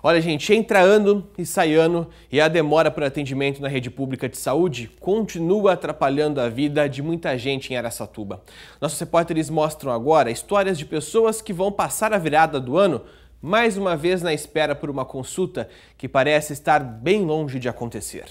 Olha, gente, entra ano e sai ano e a demora para atendimento na rede pública de saúde continua atrapalhando a vida de muita gente em Aracatuba. Nossos repórteres mostram agora histórias de pessoas que vão passar a virada do ano mais uma vez na espera por uma consulta que parece estar bem longe de acontecer.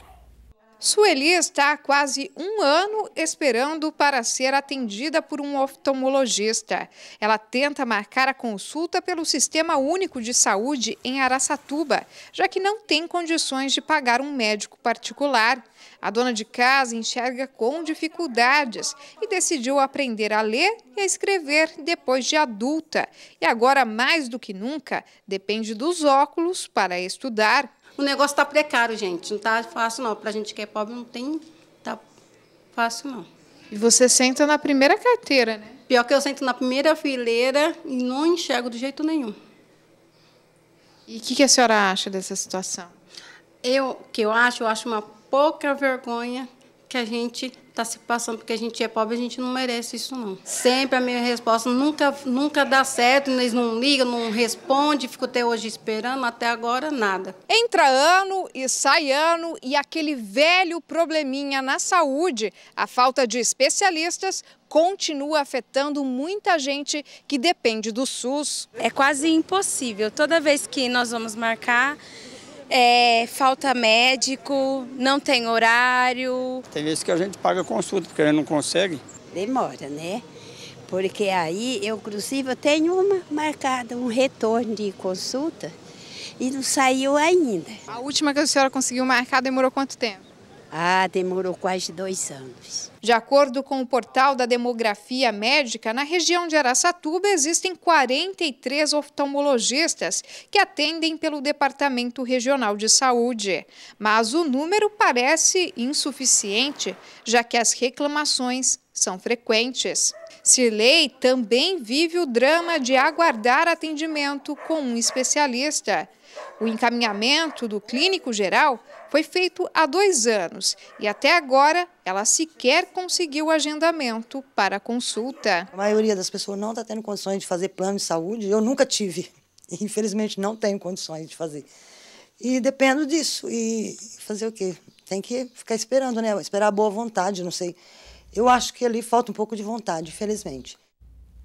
Sueli está há quase um ano esperando para ser atendida por um oftalmologista. Ela tenta marcar a consulta pelo Sistema Único de Saúde em Araçatuba, já que não tem condições de pagar um médico particular. A dona de casa enxerga com dificuldades e decidiu aprender a ler e a escrever depois de adulta. E agora, mais do que nunca, depende dos óculos para estudar. O negócio está precário, gente. Não está fácil, não. Para a gente que é pobre, não tem. Tá fácil, não. E você senta na primeira carteira, né? Pior que eu sento na primeira fileira e não enxergo de jeito nenhum. E o que, que, a senhora acha dessa situação? Eu, que eu acho, eu acho uma pouca vergonha que a gente está se passando porque a gente é pobre, a gente não merece isso não. Sempre a minha resposta nunca, nunca dá certo, eles não ligam, não respondem, fico até hoje esperando, até agora nada. Entra ano e sai ano e aquele velho probleminha na saúde, a falta de especialistas continua afetando muita gente que depende do SUS. É quase impossível. Toda vez que nós vamos marcar, é, falta médico, não tem horário. Tem vezes que a gente paga consulta, porque a gente não consegue. Demora, né? Porque aí, eu, inclusive, eu tenho uma marcada, um retorno de consulta, e não saiu ainda. A última que a senhora conseguiu marcar demorou quanto tempo? Ah, demorou quase dois anos. De acordo com o portal da demografia médica, na região de Araçatuba existem 43 oftalmologistas que atendem pelo Departamento Regional de Saúde. Mas o número parece insuficiente, já que as reclamações são frequentes. Cirlei também vive o drama de aguardar atendimento com um especialista. O encaminhamento do clínico geral foi feito há dois anos e até agora ela sequer conseguiu agendamento para consulta. A maioria das pessoas não está tendo condições de fazer plano de saúde, eu nunca tive. Infelizmente não tenho condições de fazer. E dependo disso. E fazer o quê? Tem que ficar esperando, né? Esperar a boa vontade, não sei. Eu acho que ali falta um pouco de vontade, infelizmente.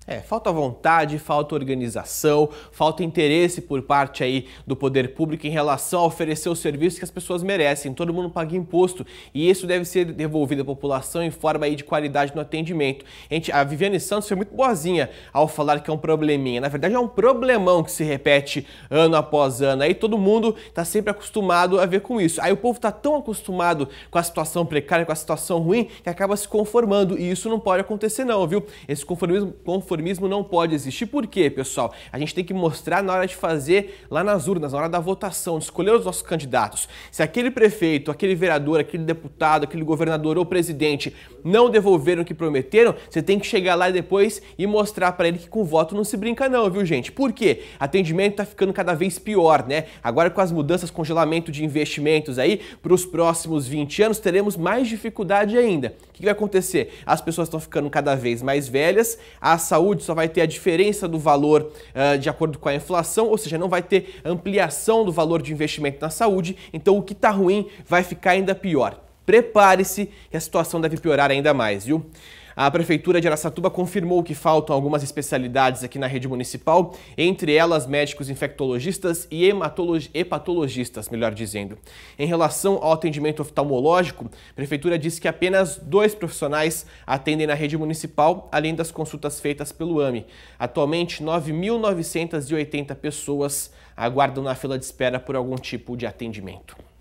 É, falta vontade, falta organização, falta interesse por parte aí do poder público em relação a oferecer os serviços que as pessoas merecem. Todo mundo paga imposto e isso deve ser devolvido à população em forma aí de qualidade no atendimento. A, gente, a Viviane Santos foi muito boazinha ao falar que é um probleminha. Na verdade é um problemão que se repete ano após ano. Aí todo mundo está sempre acostumado a ver com isso. Aí o povo está tão acostumado com a situação precária, com a situação ruim, que acaba se conformando e isso não pode acontecer não, viu? Esse conformismo, conformismo conformismo não pode existir. Por quê, pessoal? A gente tem que mostrar na hora de fazer lá nas urnas, na hora da votação, de escolher os nossos candidatos. Se aquele prefeito, aquele vereador, aquele deputado, aquele governador ou presidente não devolveram o que prometeram, você tem que chegar lá depois e mostrar para ele que com voto não se brinca não, viu, gente? Por quê? Atendimento tá ficando cada vez pior, né? Agora com as mudanças, congelamento de investimentos aí para os próximos 20 anos, teremos mais dificuldade ainda. O que vai acontecer? As pessoas estão ficando cada vez mais velhas, a saúde saúde só vai ter a diferença do valor uh, de acordo com a inflação, ou seja, não vai ter ampliação do valor de investimento na saúde, então o que está ruim vai ficar ainda pior. Prepare-se que a situação deve piorar ainda mais, viu? A Prefeitura de Araçatuba confirmou que faltam algumas especialidades aqui na rede municipal, entre elas médicos infectologistas e hepatologistas, melhor dizendo. Em relação ao atendimento oftalmológico, a Prefeitura disse que apenas dois profissionais atendem na rede municipal, além das consultas feitas pelo AMI. Atualmente, 9.980 pessoas aguardam na fila de espera por algum tipo de atendimento.